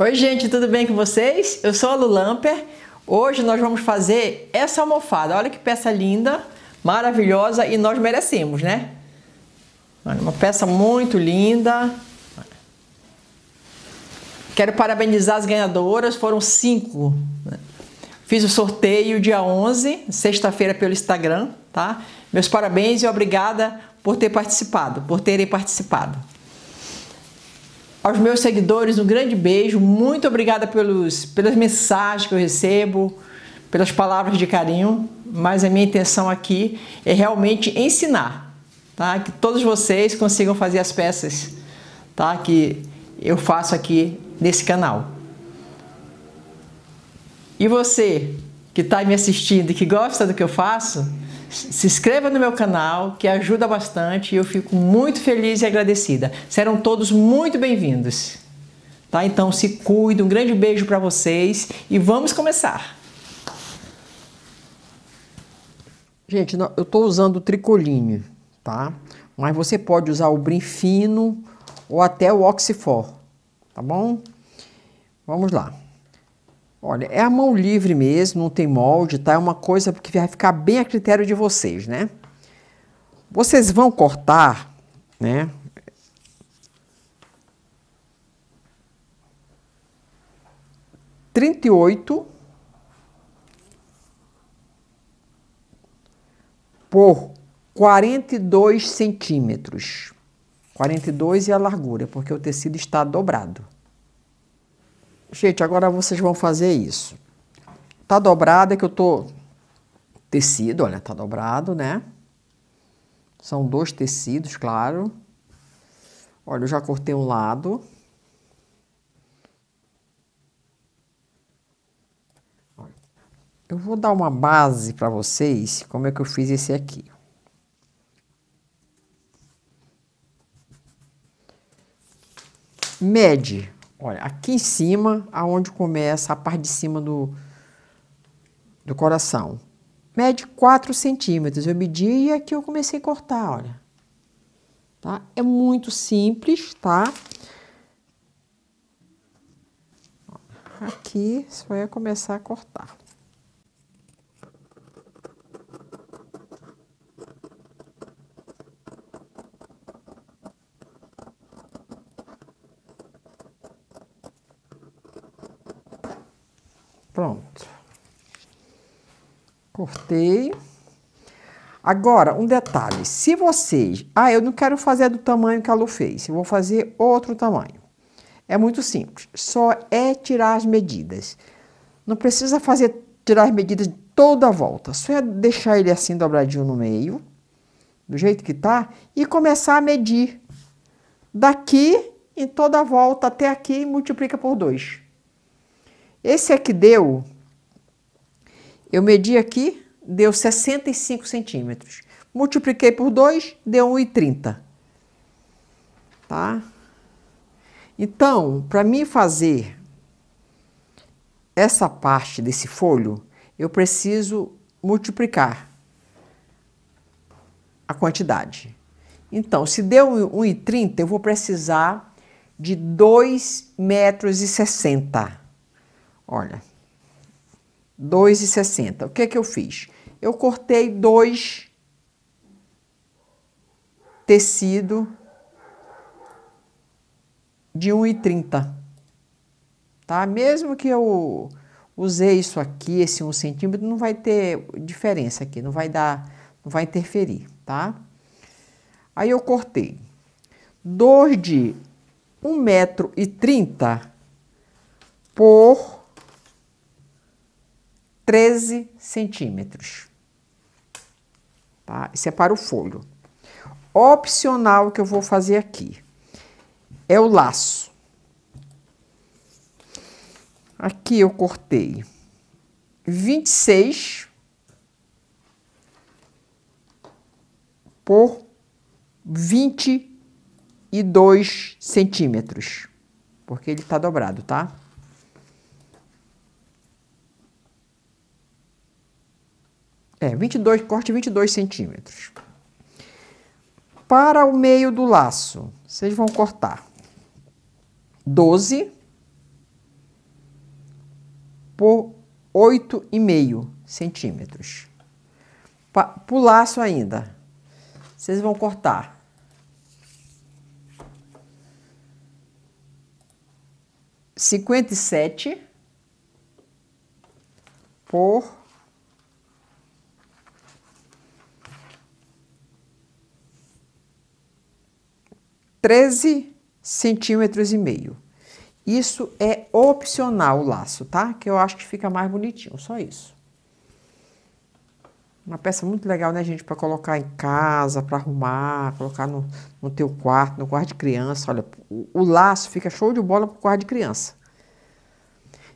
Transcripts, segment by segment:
Oi gente, tudo bem com vocês? Eu sou a Lulamper. Hoje nós vamos fazer essa almofada. Olha que peça linda, maravilhosa e nós merecemos, né? Olha, uma peça muito linda. Quero parabenizar as ganhadoras, foram cinco. Fiz o sorteio dia 11, sexta-feira pelo Instagram, tá? Meus parabéns e obrigada por ter participado, por terem participado. Aos meus seguidores, um grande beijo. Muito obrigada pelos, pelas mensagens que eu recebo, pelas palavras de carinho. Mas a minha intenção aqui é realmente ensinar, tá? Que todos vocês consigam fazer as peças, tá? Que eu faço aqui nesse canal. E você que está me assistindo e que gosta do que eu faço, se inscreva no meu canal, que ajuda bastante e eu fico muito feliz e agradecida. Serão todos muito bem-vindos. Tá? Então se cuide, um grande beijo para vocês e vamos começar. Gente, eu estou usando o tricoline, tá? Mas você pode usar o brim fino ou até o oxifor, tá bom? Vamos lá. Olha, é a mão livre mesmo, não tem molde, tá? É uma coisa que vai ficar bem a critério de vocês, né? Vocês vão cortar, né? Trinta e oito por quarenta e dois centímetros. Quarenta e dois é a largura, porque o tecido está dobrado. Gente, agora vocês vão fazer isso. Tá dobrada é que eu tô tecido, olha, tá dobrado, né? São dois tecidos, claro. Olha, eu já cortei um lado. Eu vou dar uma base para vocês, como é que eu fiz esse aqui. Mede Olha, aqui em cima, aonde começa a parte de cima do, do coração. Mede 4 centímetros. Eu medi e aqui eu comecei a cortar, olha. Tá? É muito simples, tá? Aqui só ia começar a cortar. Pronto. Cortei. Agora, um detalhe. Se vocês... Ah, eu não quero fazer do tamanho que a Lu fez. Eu vou fazer outro tamanho. É muito simples. Só é tirar as medidas. Não precisa fazer tirar as medidas toda a volta. Só é deixar ele assim dobradinho no meio. Do jeito que tá. E começar a medir. Daqui em toda a volta até aqui multiplica por 2. Esse aqui é deu, eu medi aqui, deu 65 centímetros. Multipliquei por 2, deu 1,30. Tá? Então, para mim fazer essa parte desse folho, eu preciso multiplicar a quantidade. Então, se deu 1,30, eu vou precisar de 2,60 metros. Olha, 2,60. O que é que eu fiz? Eu cortei dois tecido de 1,30. Tá? Mesmo que eu usei isso aqui, esse 1 centímetro, não vai ter diferença aqui, não vai dar, não vai interferir, tá? Aí eu cortei dois de 1,30 metro por 13 centímetros. Tá? Isso é para o folho. Opcional que eu vou fazer aqui é o laço. Aqui eu cortei 26 por 22 centímetros, porque ele está dobrado, tá? É, 22, corte 22 centímetros. Para o meio do laço, vocês vão cortar 12 por 8,5 centímetros. Para o laço ainda, vocês vão cortar cinquenta e sete por 13 centímetros e meio. Isso é opcional o laço, tá? Que eu acho que fica mais bonitinho, só isso. Uma peça muito legal, né, gente? Para colocar em casa, para arrumar, colocar no, no teu quarto, no quarto de criança. Olha, o, o laço fica show de bola para o quarto de criança.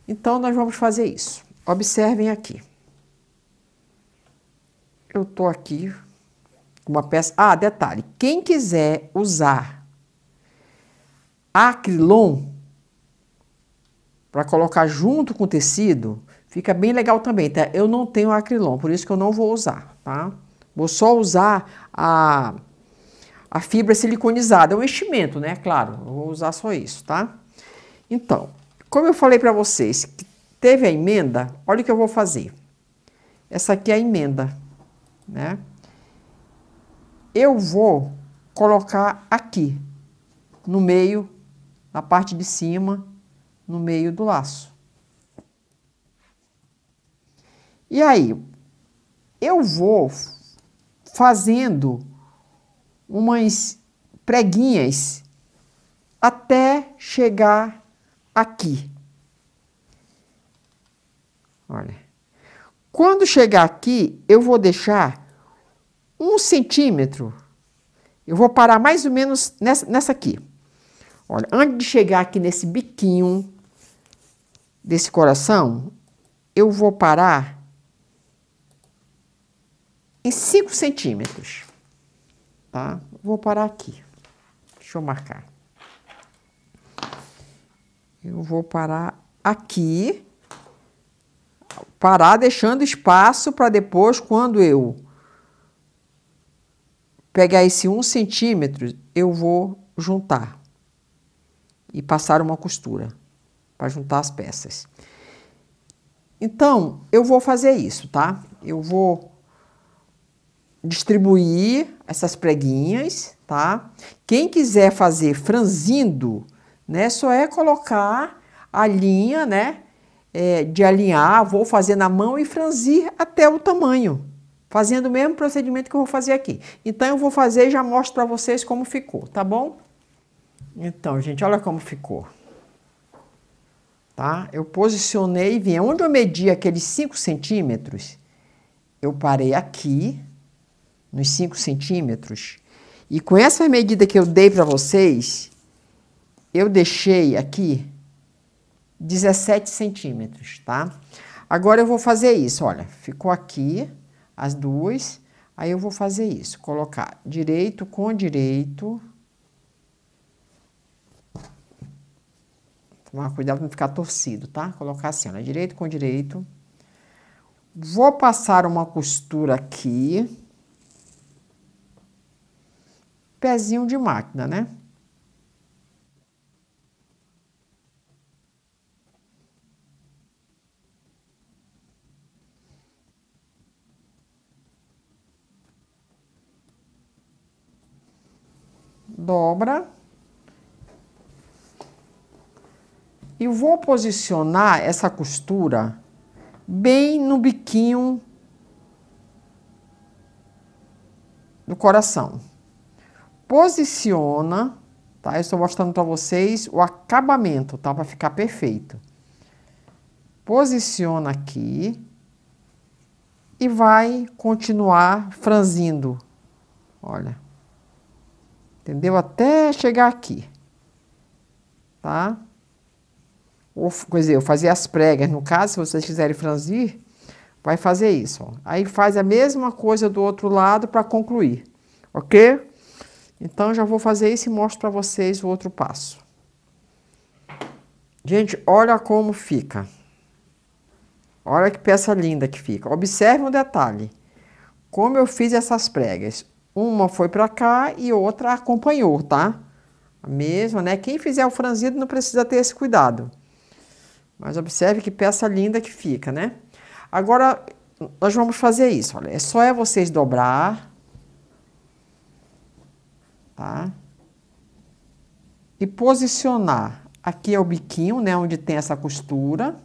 Então, nós vamos fazer isso. Observem aqui. Eu tô aqui com uma peça... Ah, detalhe, quem quiser usar acrilon, para colocar junto com o tecido, fica bem legal também, tá? Eu não tenho acrilon, por isso que eu não vou usar, tá? Vou só usar a, a fibra siliconizada, é um enchimento, né? Claro, eu vou usar só isso, tá? Então, como eu falei para vocês, que teve a emenda, olha o que eu vou fazer. Essa aqui é a emenda, né? Eu vou colocar aqui, no meio na parte de cima, no meio do laço. E aí, eu vou fazendo umas preguinhas até chegar aqui. Olha. Quando chegar aqui, eu vou deixar um centímetro. Eu vou parar mais ou menos nessa, nessa aqui. Olha, antes de chegar aqui nesse biquinho desse coração, eu vou parar em 5 centímetros, tá? Vou parar aqui. Deixa eu marcar. Eu vou parar aqui, parar deixando espaço para depois, quando eu pegar esse 1 um centímetro, eu vou juntar e passar uma costura para juntar as peças. Então, eu vou fazer isso, tá? Eu vou distribuir essas preguinhas, tá? Quem quiser fazer franzindo, né, só é colocar a linha, né, é, de alinhar, vou fazer na mão e franzir até o tamanho, fazendo o mesmo procedimento que eu vou fazer aqui. Então eu vou fazer e já mostro para vocês como ficou, tá bom? Então, gente, olha como ficou. Tá? Eu posicionei, vim onde eu medi aqueles 5 centímetros, eu parei aqui, nos 5 centímetros, e com essa medida que eu dei para vocês, eu deixei aqui 17 centímetros, tá? Agora eu vou fazer isso, olha, ficou aqui as duas, aí eu vou fazer isso, colocar direito com direito, Tomar cuidado para não ficar torcido, tá? Colocar assim, ó, direito com direito. Vou passar uma costura aqui. Pezinho de máquina, né? dobra e vou posicionar essa costura bem no biquinho do coração. Posiciona, tá? Eu estou mostrando para vocês o acabamento, tá? Para ficar perfeito. Posiciona aqui e vai continuar franzindo. Olha. Entendeu? Até chegar aqui. Tá? quer dizer, eu fazia as pregas. No caso, se vocês quiserem franzir, vai fazer isso. Ó. Aí faz a mesma coisa do outro lado para concluir, ok? Então, já vou fazer isso e mostro para vocês o outro passo. Gente, olha como fica. Olha que peça linda que fica. Observe um detalhe. Como eu fiz essas pregas. Uma foi para cá e outra acompanhou, tá? A mesma, né? Quem fizer o franzido não precisa ter esse cuidado. Mas observe que peça linda que fica, né? Agora, nós vamos fazer isso, olha. É só é vocês dobrar, tá? E posicionar. Aqui é o biquinho, né? Onde tem essa costura.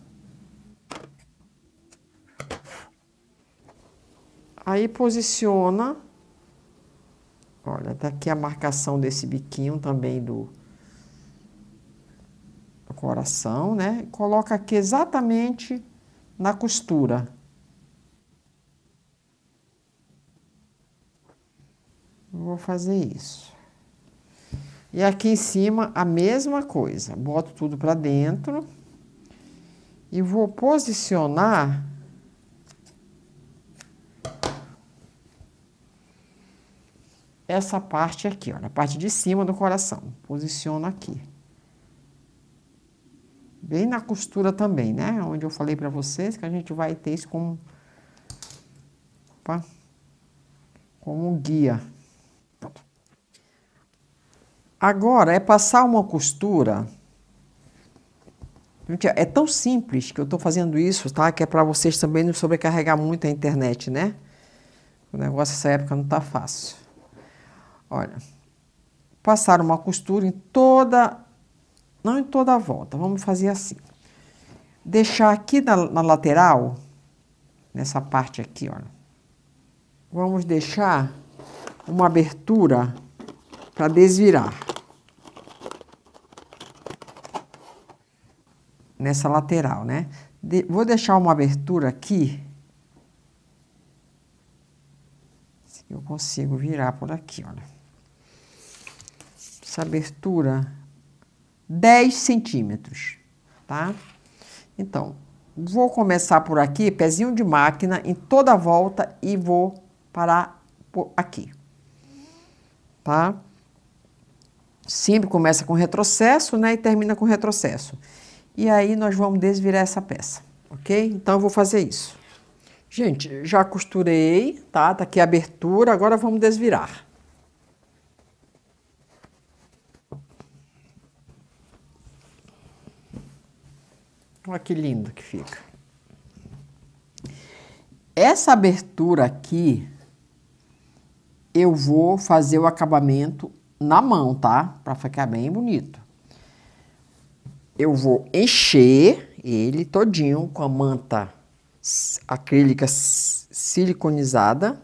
Aí posiciona. Olha, tá aqui a marcação desse biquinho também do, coração, né? Coloca aqui exatamente na costura. vou fazer isso. E aqui em cima a mesma coisa. Boto tudo para dentro e vou posicionar essa parte aqui, olha, a parte de cima do coração. Posiciono aqui bem na costura também, né? Onde eu falei para vocês que a gente vai ter isso como, opa, como guia. Agora, é passar uma costura. Gente, é tão simples que eu estou fazendo isso, tá? Que é para vocês também não sobrecarregar muito a internet, né? O negócio nessa época não tá fácil. Olha, passar uma costura em toda não em toda a volta, vamos fazer assim. Deixar aqui na, na lateral, nessa parte aqui, olha. Vamos deixar uma abertura para desvirar. Nessa lateral, né? De, vou deixar uma abertura aqui. Se eu consigo virar por aqui, olha. Essa abertura 10 centímetros, tá? Então, vou começar por aqui, pezinho de máquina em toda a volta e vou parar por aqui, tá? Sempre começa com retrocesso, né, e termina com retrocesso. E aí nós vamos desvirar essa peça, ok? Então, eu vou fazer isso. Gente, já costurei, tá? Tá aqui a abertura, agora vamos desvirar. Olha que lindo que fica. Essa abertura aqui, eu vou fazer o acabamento na mão, tá? Para ficar bem bonito. Eu vou encher ele todinho com a manta acrílica siliconizada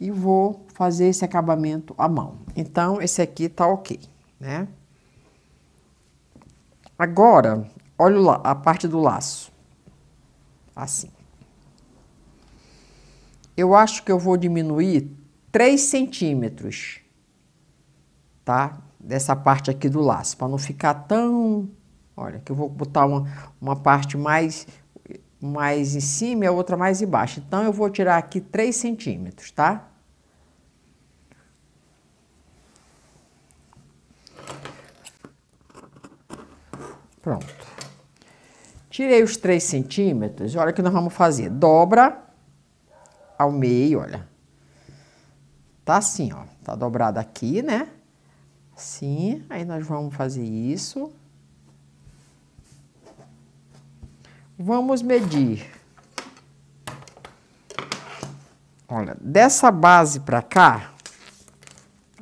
e vou fazer esse acabamento à mão. Então, esse aqui tá ok, né? Agora, Olha lá, a parte do laço. Assim. Eu acho que eu vou diminuir 3 centímetros, tá? Dessa parte aqui do laço, para não ficar tão... Olha, que eu vou botar uma, uma parte mais, mais em cima e a outra mais embaixo. Então, eu vou tirar aqui 3 centímetros, Tá? Pronto. Tirei os 3 centímetros, olha o que nós vamos fazer. Dobra ao meio, olha. Tá assim, ó. Tá dobrado aqui, né? Assim, aí nós vamos fazer isso. Vamos medir. Olha, dessa base pra cá,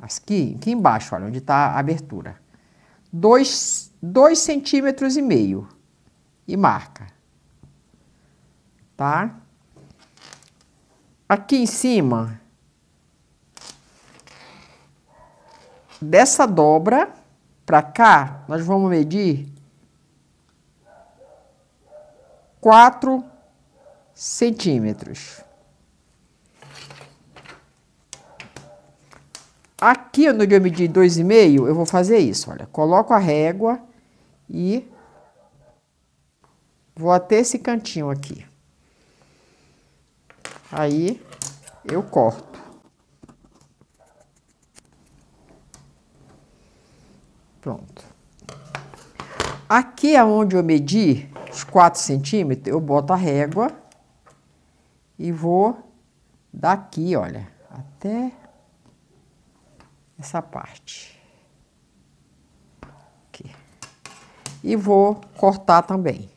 aqui, aqui embaixo, olha, onde tá a abertura. dois centímetros e meio e marca. Tá? Aqui em cima dessa dobra para cá, nós vamos medir 4 centímetros. Aqui, onde eu medi 2,5, eu vou fazer isso, olha. Coloco a régua e Vou até esse cantinho aqui. Aí, eu corto. Pronto. Aqui aonde é eu medi os 4 centímetros, eu boto a régua e vou daqui, olha, até essa parte. Aqui. E vou cortar também.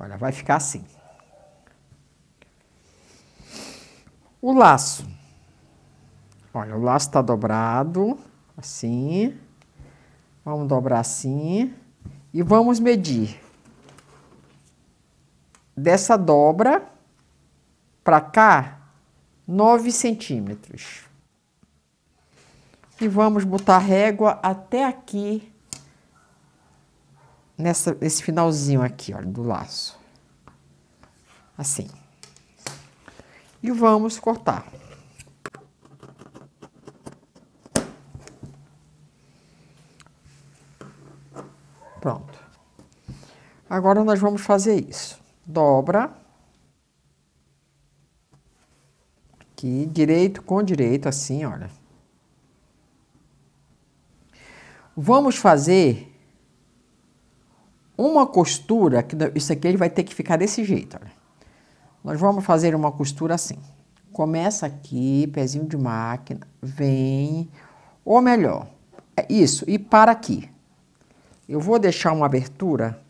Olha, vai ficar assim. O laço. Olha, o laço está dobrado, assim. Vamos dobrar assim. E vamos medir. Dessa dobra para cá, 9 centímetros. E vamos botar régua até aqui nessa, nesse finalzinho aqui, olha, do laço. Assim. E vamos cortar. Pronto. Agora nós vamos fazer isso. Dobra. Aqui, direito com direito, assim, olha. Vamos fazer uma costura, que isso aqui ele vai ter que ficar desse jeito, olha. Nós vamos fazer uma costura assim. Começa aqui, pezinho de máquina, vem, ou melhor, é isso, e para aqui. Eu vou deixar uma abertura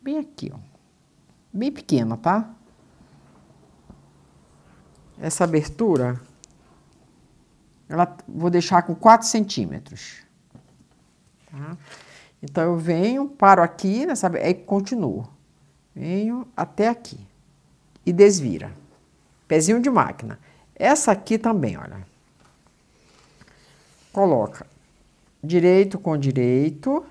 bem aqui, ó, bem pequena, tá? Essa abertura, ela, vou deixar com 4 centímetros, tá? Então eu venho, paro aqui, nessa, né, aí continuo. Venho até aqui e desvira. Pezinho de máquina. Essa aqui também, olha. Coloca direito com direito.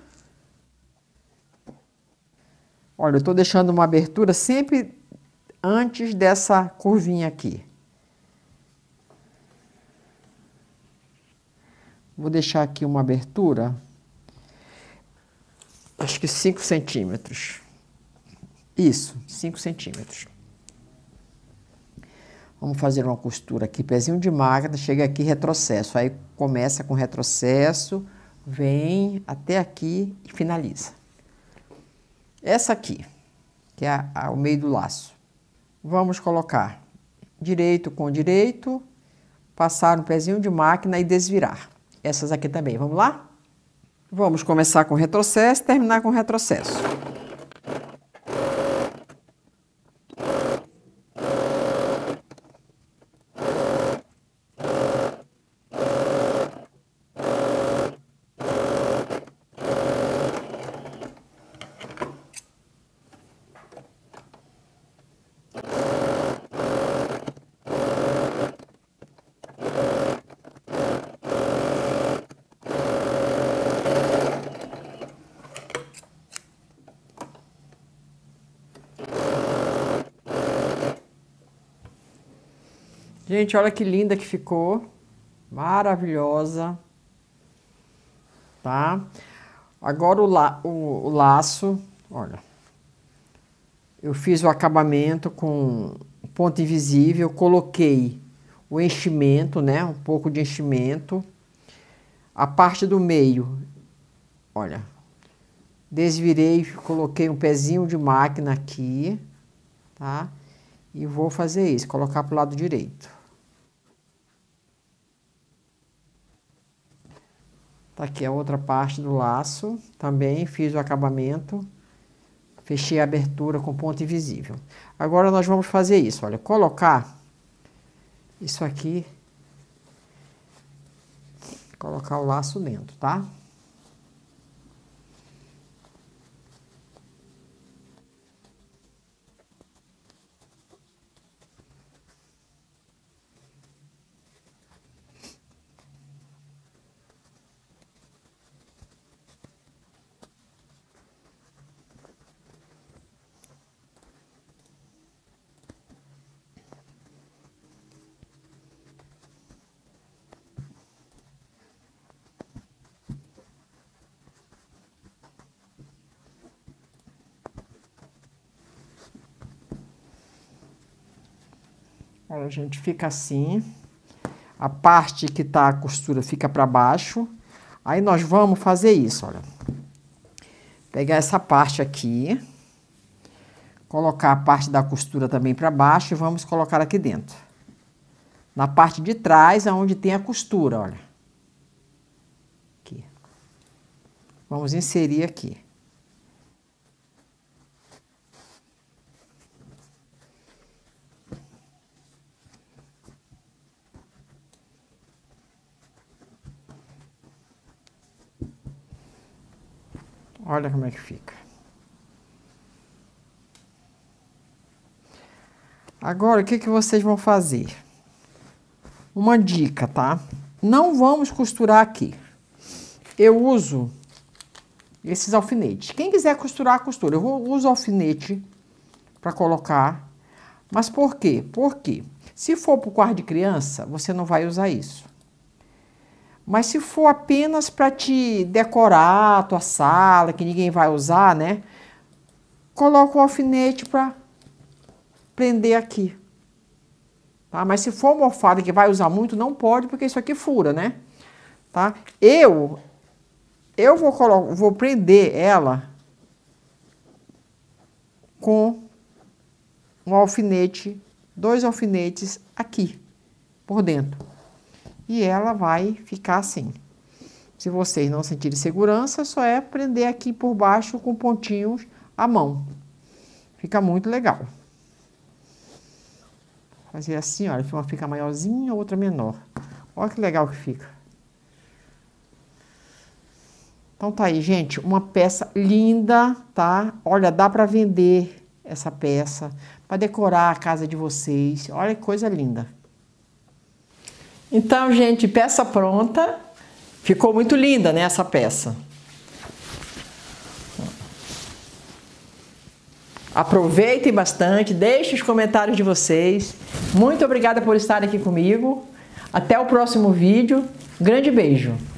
Olha, eu estou deixando uma abertura sempre antes dessa curvinha aqui. Vou deixar aqui uma abertura acho que 5 centímetros. Isso, 5 centímetros. Vamos fazer uma costura aqui, pezinho de máquina, chega aqui, retrocesso. Aí começa com retrocesso, vem até aqui e finaliza. Essa aqui, que é a, a, o meio do laço. Vamos colocar direito com direito, passar no pezinho de máquina e desvirar. Essas aqui também, vamos lá? Vamos começar com retrocesso e terminar com retrocesso. Gente, olha que linda que ficou. Maravilhosa. Tá? Agora o, la o, o laço, olha. Eu fiz o acabamento com ponto invisível, coloquei o enchimento, né? Um pouco de enchimento. A parte do meio, olha, desvirei, coloquei um pezinho de máquina aqui, tá? E vou fazer isso, colocar para o lado direito. Tá aqui a outra parte do laço, também fiz o acabamento, fechei a abertura com ponto invisível. Agora nós vamos fazer isso, olha, colocar isso aqui, colocar o laço dentro, tá? Olha, a gente fica assim, a parte que tá a costura fica para baixo. Aí nós vamos fazer isso, olha. Pegar essa parte aqui, colocar a parte da costura também para baixo e vamos colocar aqui dentro. Na parte de trás, aonde é tem a costura, olha. Aqui. Vamos inserir aqui. olha como é que fica. Agora, o que, que vocês vão fazer? Uma dica, tá? Não vamos costurar aqui. Eu uso esses alfinetes. Quem quiser costurar, costura. Eu vou, uso alfinete para colocar. Mas por quê? Porque se for para o quarto de criança, você não vai usar isso. Mas se for apenas para te decorar a tua sala, que ninguém vai usar, né? Coloca o alfinete para prender aqui. Tá? Mas se for uma almofada que vai usar muito, não pode, porque isso aqui fura, né? Tá? Eu, eu vou, vou prender ela com um alfinete, dois alfinetes aqui, por dentro e ela vai ficar assim. Se vocês não sentirem segurança, só é prender aqui por baixo com pontinhos à mão. Fica muito legal. Fazer assim, olha, uma fica maiorzinha, outra menor. Olha que legal que fica. Então tá aí, gente, uma peça linda, tá? Olha, dá para vender essa peça, para decorar a casa de vocês. Olha que coisa linda. Então, gente, peça pronta. Ficou muito linda, né, essa peça. Aproveitem bastante, deixem os comentários de vocês. Muito obrigada por estarem aqui comigo. Até o próximo vídeo. Grande beijo!